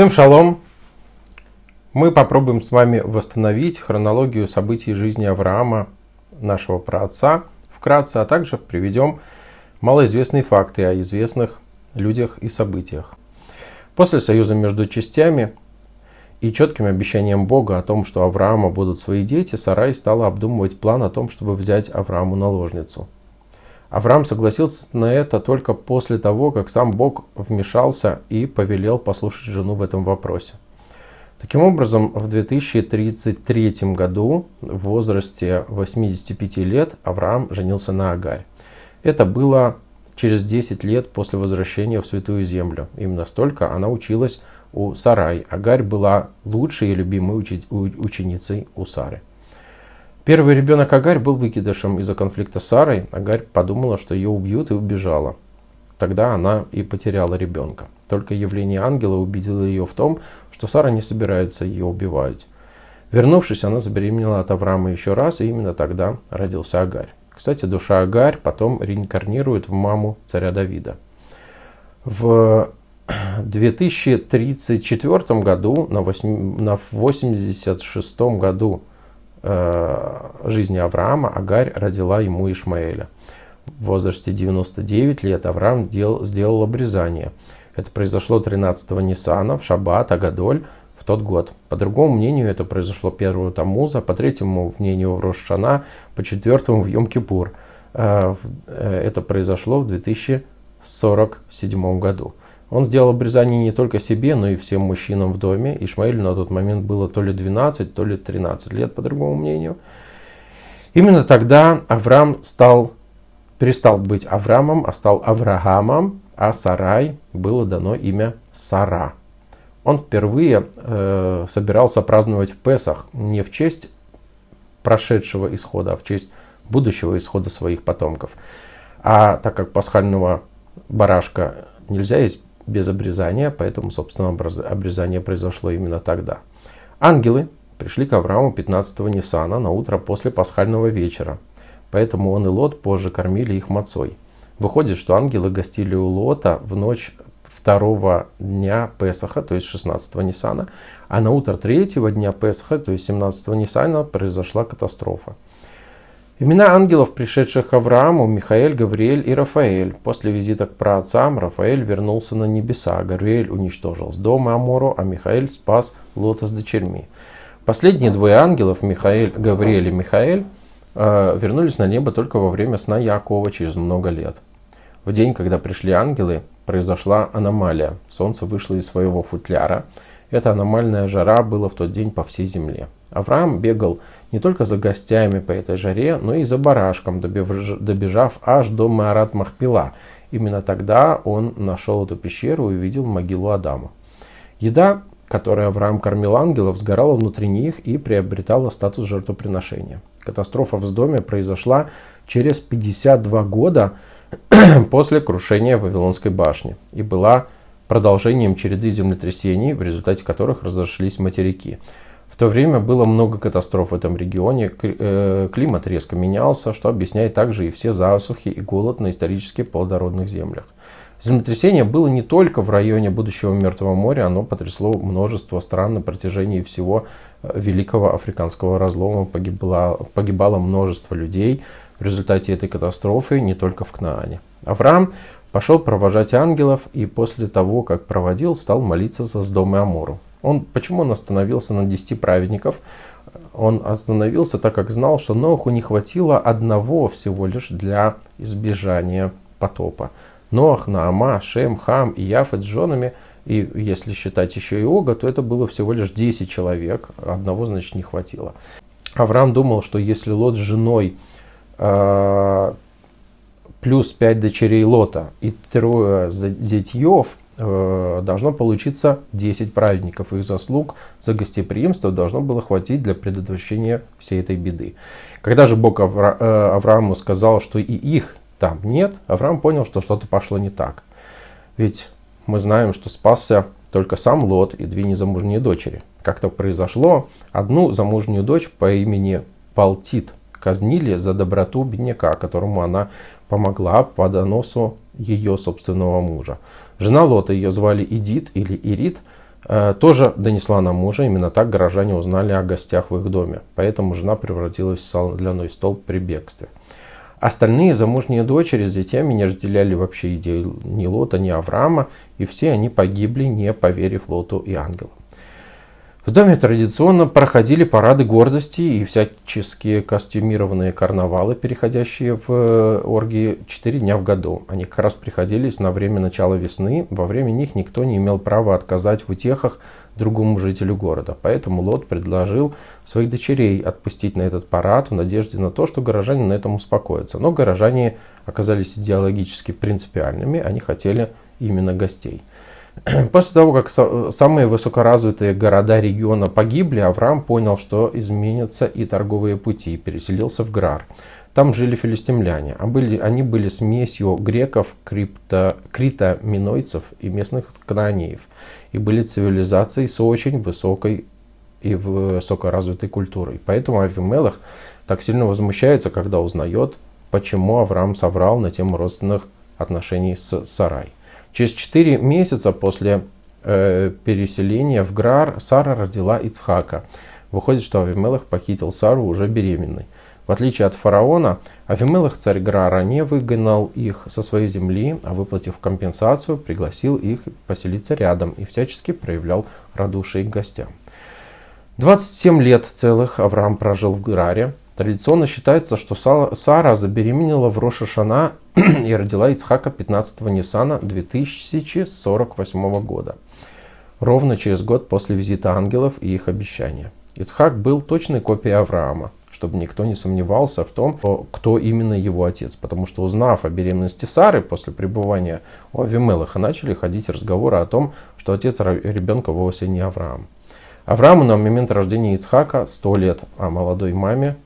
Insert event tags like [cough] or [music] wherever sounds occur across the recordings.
Всем шалом! Мы попробуем с вами восстановить хронологию событий жизни Авраама, нашего праотца, вкратце, а также приведем малоизвестные факты о известных людях и событиях. После союза между частями и четким обещанием Бога о том, что Авраама будут свои дети, Сарай стала обдумывать план о том, чтобы взять Аврааму наложницу – Авраам согласился на это только после того, как сам Бог вмешался и повелел послушать жену в этом вопросе. Таким образом, в 2033 году в возрасте 85 лет Авраам женился на Агарь. Это было через 10 лет после возвращения в Святую Землю. Именно столько она училась у Сарай. Агарь была лучшей и любимой ученицей у Сары. Первый ребенок Агарь был выкидышем из-за конфликта с Сарой. Агарь подумала, что ее убьют и убежала. Тогда она и потеряла ребенка. Только явление ангела убедило ее в том, что Сара не собирается ее убивать. Вернувшись, она забеременела от Авраама еще раз, и именно тогда родился Агарь. Кстати, душа Агарь потом реинкарнирует в маму царя Давида. В 2034 году, на 86 году Э, жизни Авраама Агарь родила ему Ишмаэля. В возрасте 99 лет Авраам дел, сделал обрезание. Это произошло 13-го Ниссана, в Шаббат, Агадоль, в тот год. По другому мнению, это произошло 1 Тамуза, по третьему мнению в Рошана, по четвертому в Йом-Кипур. Э, э, это произошло в 2047 году. Он сделал обрезание не только себе, но и всем мужчинам в доме. Ишмаилю на тот момент было то ли 12, то ли 13 лет, по другому мнению. Именно тогда Авраам стал, перестал быть Авраамом, а стал Авраамом, а Сарай было дано имя Сара. Он впервые э, собирался праздновать Песах не в честь прошедшего исхода, а в честь будущего исхода своих потомков. А так как пасхального барашка нельзя есть без обрезания, поэтому, собственно, обрезание произошло именно тогда. Ангелы пришли к Аврааму 15-го Ниссана на утро после пасхального вечера, поэтому он и Лот позже кормили их мацой. Выходит, что ангелы гостили у Лота в ночь второго дня Песаха, то есть 16-го Ниссана, а на утро третьего дня Песаха, то есть 17-го Ниссана, произошла катастрофа. Имена ангелов, пришедших Аврааму, Михаэль, Гавриэль и Рафаэль. После визита к праотцам Рафаэль вернулся на небеса, Гавриэль уничтожил с дома Амору, а Михаэль спас Лота с дочерьми. Последние двое ангелов, Михаэль, Гавриэль и Михаэль, э, вернулись на небо только во время сна Якова через много лет. В день, когда пришли ангелы, произошла аномалия. Солнце вышло из своего футляра – эта аномальная жара была в тот день по всей земле. Авраам бегал не только за гостями по этой жаре, но и за барашком, добежав аж до Маарат Махпила. Именно тогда он нашел эту пещеру и увидел могилу Адама. Еда, которой Авраам кормил ангелов, сгорала внутри них и приобретала статус жертвоприношения. Катастрофа в доме произошла через 52 года [clears throat] после крушения Вавилонской башни и была продолжением череды землетрясений, в результате которых разошлись материки. В то время было много катастроф в этом регионе, э, климат резко менялся, что объясняет также и все засухи и голод на исторически плодородных землях. Землетрясение было не только в районе будущего Мертвого моря, оно потрясло множество стран на протяжении всего э, Великого Африканского разлома, погибло, погибало множество людей в результате этой катастрофы не только в Кнаане. Авраам Пошел провожать ангелов и после того, как проводил, стал молиться за Сдом и Амору. Он, почему он остановился на 10 праведников? Он остановился, так как знал, что Ноху не хватило одного всего лишь для избежания потопа. Нох, Наама, Шем, Хам и Яфет с женами, и если считать еще и Иога, то это было всего лишь 10 человек, одного, значит, не хватило. Авраам думал, что если Лот с женой а, плюс 5 дочерей Лота и трое зятьев, э, должно получиться 10 праведников. Их заслуг за гостеприимство должно было хватить для предотвращения всей этой беды. Когда же Бог Авра- э, Аврааму сказал, что и их там нет, Авраам понял, что что-то пошло не так. Ведь мы знаем, что спасся только сам Лот и две незамужние дочери. Как-то произошло, одну замужнюю дочь по имени Палтит – казнили за доброту бедняка, которому она помогла по доносу ее собственного мужа. Жена Лота, ее звали Идит или Ирит, э, тоже донесла на мужа, именно так горожане узнали о гостях в их доме. Поэтому жена превратилась в соляной столб при бегстве. Остальные замужние дочери с детьми не разделяли вообще идеи ни Лота, ни Авраама, и все они погибли, не поверив Лоту и ангелам. В доме традиционно проходили парады гордости и всяческие костюмированные карнавалы, переходящие в э, оргии 4 дня в году. Они как раз приходились на время начала весны. Во время них никто не имел права отказать в утехах другому жителю города. Поэтому Лот предложил своих дочерей отпустить на этот парад в надежде на то, что горожане на этом успокоятся. Но горожане оказались идеологически принципиальными, они хотели именно гостей. [clears throat] После того, как самые высокоразвитые города региона погибли, Авраам понял, что изменятся и торговые пути, и переселился в Грар. Там жили филистимляне, а были, они были смесью греков, крипто, крито-минойцев и местных кнаниев, и были цивилизацией с очень высокой и высокоразвитой культурой. Поэтому Авимелах так сильно возмущается, когда узнает, почему Авраам соврал на тему родственных отношений с Сарай. Через 4 месяца после э, переселения в Грар Сара родила Ицхака. Выходит, что Авимелах похитил Сару уже беременной. В отличие от фараона, Авимелах царь Грара не выгнал их со своей земли, а выплатив компенсацию, пригласил их поселиться рядом и всячески проявлял радушие к гостям. 27 лет целых Авраам прожил в Граре, Традиционно считается, что Сара забеременела в Роша Шана [clears throat] и родила Ицхака 15 Нисана 2048 года, ровно через год после визита ангелов и их обещания. Ицхак был точной копией Авраама, чтобы никто не сомневался в том, кто именно его отец. Потому что узнав о беременности Сары после пребывания у Авимелаха, начали ходить разговоры о том, что отец ребенка вовсе не Авраам. Аврааму на момент рождения Ицхака 100 лет, а молодой маме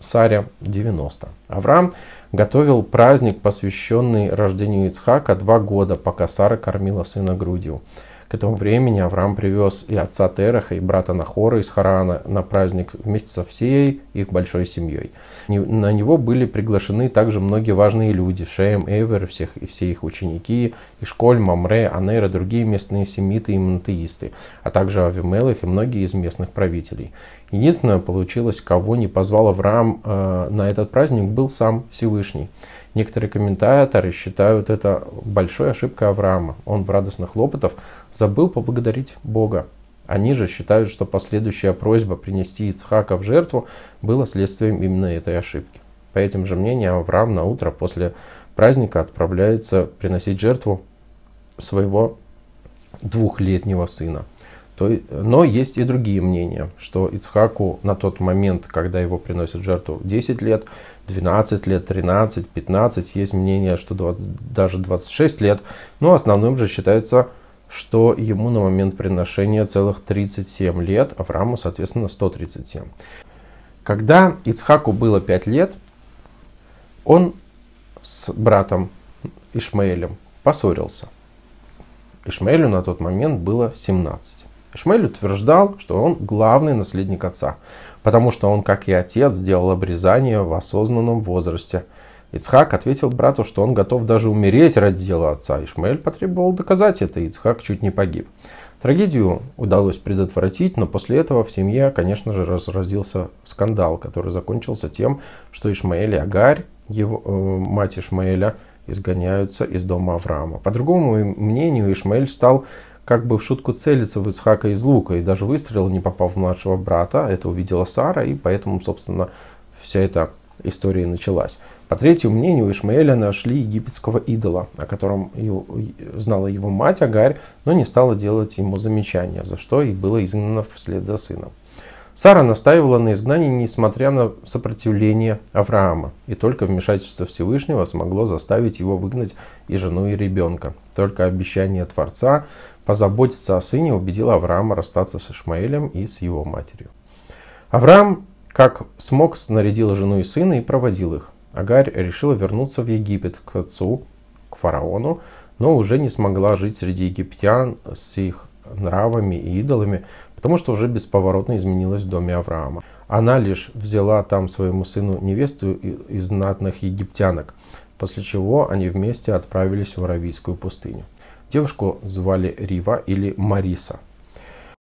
Саря 90. Авраам готовил праздник, посвященный рождению Ицхака, два года, пока Сара кормила сына грудью. К этому времени Авраам привез и отца Тераха, и брата Нахора из Харана на праздник вместе со всей их большой семьей. На него были приглашены также многие важные люди, Шем, Эвер, всех, и все их ученики, и Ишколь, Мамре, Анера, другие местные семиты и монотеисты, а также Авимелых и многие из местных правителей. Единственное получилось, кого не позвал Авраам э, на этот праздник, был сам Всевышний. Некоторые комментаторы считают это большой ошибкой Авраама. Он в радостных лопотов забыл поблагодарить Бога. Они же считают, что последующая просьба принести Ицхака в жертву была следствием именно этой ошибки. По этим же мнениям, Авраам на утро после праздника отправляется приносить жертву своего двухлетнего сына. но есть и другие мнения, что Ицхаку на тот момент, когда его приносят жертву 10 лет, 12 лет, 13, 15, есть мнение, что 20, даже 26 лет, но основным же считается что ему на момент приношения целых 37 лет, а Аврааму, соответственно, 137. Когда Ицхаку было 5 лет, он с братом Ишмаэлем поссорился. Ишмаэлю на тот момент было 17. Ишмаэль утверждал, что он главный наследник отца, потому что он, как и отец, сделал обрезание в осознанном возрасте – Ицхак ответил брату, что он готов даже умереть ради дела отца. Ишмаэль потребовал доказать это, и Ицхак чуть не погиб. Трагедию удалось предотвратить, но после этого в семье, конечно же, разразился скандал, который закончился тем, что Ишмаэль и Агарь, его, э, мать Ишмаэля, изгоняются из дома Авраама. По другому мнению, Ишмаэль стал как бы в шутку целиться в Ицхака из лука, и даже выстрел не попал в младшего брата, это увидела Сара, и поэтому, собственно, вся эта история началась. По третьему мнению, у Ишмаэля нашли египетского идола, о котором знала его мать Агарь, но не стала делать ему замечания, за что и было изгнано вслед за сыном. Сара настаивала на изгнании, несмотря на сопротивление Авраама, и только вмешательство Всевышнего смогло заставить его выгнать и жену, и ребенка. Только обещание Творца позаботиться о сыне убедило Авраама расстаться с Ишмаэлем и с его матерью. Авраам как смог, снарядил жену и сына и проводил их. Агарь решила вернуться в Египет к отцу, к фараону, но уже не смогла жить среди египтян с их нравами и идолами, потому что уже бесповоротно изменилась в доме Авраама. Она лишь взяла там своему сыну невесту из знатных египтянок, после чего они вместе отправились в Аравийскую пустыню. Девушку звали Рива или Мариса –